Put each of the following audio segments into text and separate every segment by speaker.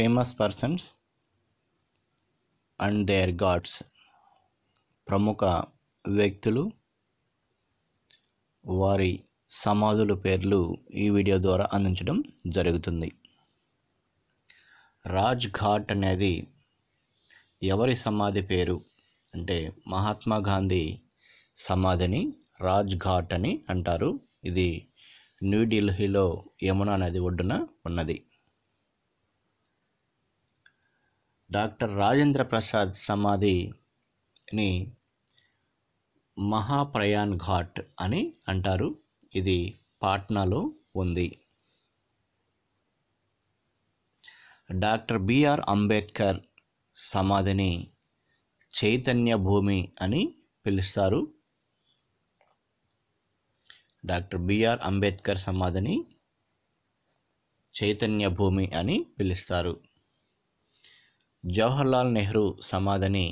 Speaker 1: famous persons and their gods ప్రముఖ వ్యక్తులు వారి సమాధుల పేర్లు ఈ వీడియో ద్వారా అందించడం జరుగుతుంది రాజ్ ఘాట్ అనేది ఎవరి సమాధి పేరు అంటే మహాత్మా గాంధీ సమాధిని రాజ్ఘాట్ అని అంటారు ఇది న్యూఢిల్లీలో యమునా నది ఒడ్డున ఉన్నది డాక్టర్ రాజేంద్ర ప్రసాద్ సమాధిని మహాప్రయాణ్ ఘాట్ అని అంటారు ఇది పాట్నాలో ఉంది డాక్టర్ బిఆర్ అంబేద్కర్ సమాధిని చైతన్య భూమి అని పిలుస్తారు డాక్టర్ బిఆర్ అంబేద్కర్ సమాధిని చైతన్య భూమి అని పిలుస్తారు జవహర్లాల్ నెహ్రూ సమాధిని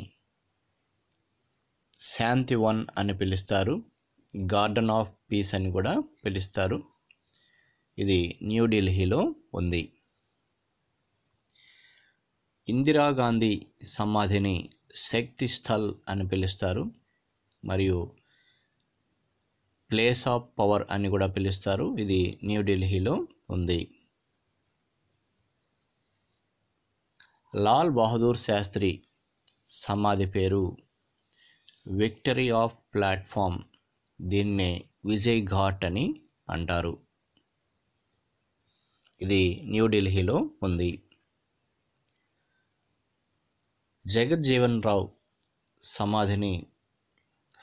Speaker 1: శాంతివన్ అని పిలుస్తారు గార్డెన్ ఆఫ్ పీస్ అని కూడా పిలుస్తారు ఇది న్యూఢిల్లీలో ఉంది ఇందిరాగాంధీ సమాధిని శక్తి స్థల్ అని పిలుస్తారు మరియు ప్లేస్ ఆఫ్ పవర్ అని కూడా పిలుస్తారు ఇది న్యూఢిల్లీలో ఉంది లాల్ బహదూర్ శాస్త్రి సమాధి పేరు విక్టరీ ఆఫ్ ప్లాట్ఫామ్ దీన్నే విజయ్ ఘాట్ అని అంటారు ఇది న్యూఢిల్లీలో ఉంది జగజ్జీవన్ రావు సమాధిని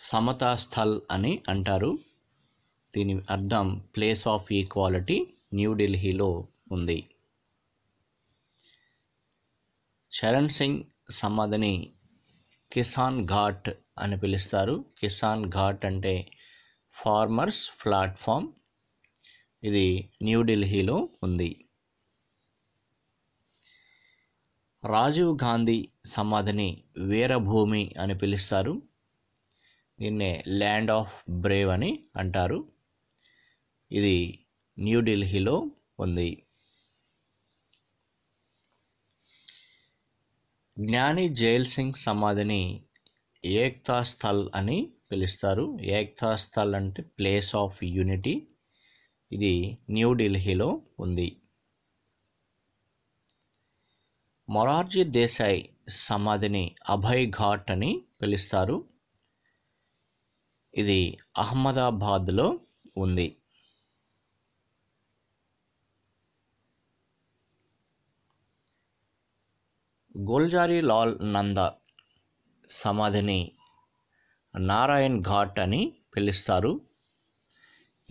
Speaker 1: సమతా స్థల్ అని అంటారు దీని అర్థం ప్లేస్ ఆఫ్ ఈక్వాలిటీ న్యూఢిల్లీలో ఉంది చరణ్ సింగ్ సమాధిని కిసాన్ ఘాట్ అని పిలుస్తారు కిసాన్ ఘాట్ అంటే ఫార్మర్స్ ప్లాట్ఫామ్ ఇది న్యూఢిల్లీలో ఉంది రాజీవ్ గాంధీ సమాధిని వీరభూమి అని పిలుస్తారు దీన్నే ల్యాండ్ ఆఫ్ బ్రేవ్ అని అంటారు ఇది న్యూఢిల్లీలో ఉంది జ్ఞాని జైల్ సింగ్ సమాధిని ఏక్తా స్థల్ అని పిలుస్తారు ఏక్తా స్థల్ అంటే ప్లేస్ ఆఫ్ యూనిటీ ఇది న్యూఢిల్లీలో ఉంది మొరార్జీ దేశాయ్ సమాధిని అభయ్ ఘాట్ అని పిలుస్తారు ఇది అహ్మదాబాద్లో ఉంది లాల్ నంద సమాధిని నారాయణ్ ఘాట్ అని పిలుస్తారు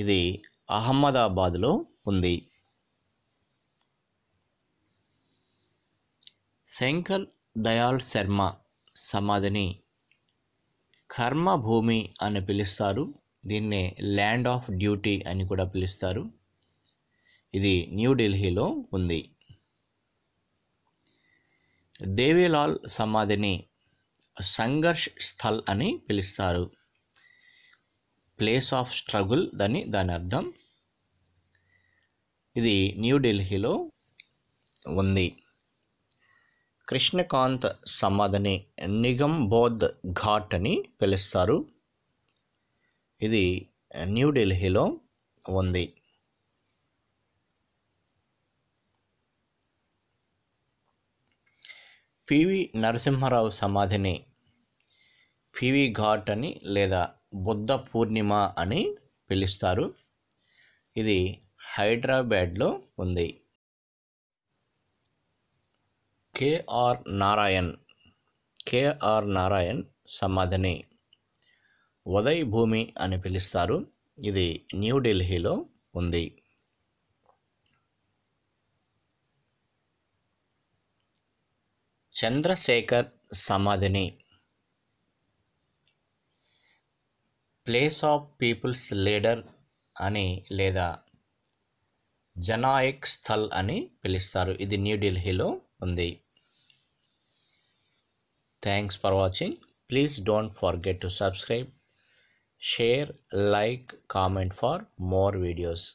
Speaker 1: ఇది అహ్మదాబాద్లో ఉంది శంకర్ దయాల్ శర్మ సమాధిని కర్మభూమి అని పిలుస్తారు దీన్నే ల్యాండ్ ఆఫ్ డ్యూటీ అని కూడా పిలుస్తారు ఇది న్యూఢిల్లీలో ఉంది దేవీలాల్ సమాధిని సంఘర్ష్ స్థల్ అని పిలుస్తారు ప్లేస్ ఆఫ్ స్ట్రగుల్ దాని దాని అర్థం ఇది న్యూఢిల్లీలో ఉంది కృష్ణకాంత్ సమాధిని బోధ్ ఘాట్ అని పిలుస్తారు ఇది న్యూఢిల్లీలో ఉంది పివి నరసింహారావు సమాధిని పివి ఘాట్ అని లేదా బుద్ధ పూర్ణిమ అని పిలుస్తారు ఇది హైదరాబాద్లో ఉంది కేఆర్ నారాయణ్ కేఆర్ నారాయణ్ సమాధిని ఉదయ్ భూమి అని పిలుస్తారు ఇది న్యూఢిల్లీలో ఉంది చంద్రశేఖర్ సమాధిని ప్లేస్ ఆఫ్ పీపుల్స్ లీడర్ అని లేదా జనాయక్ స్థల్ అని పిలుస్తారు ఇది న్యూఢిల్లీలో ఉంది thanks for watching please don't forget to subscribe share like comment for more videos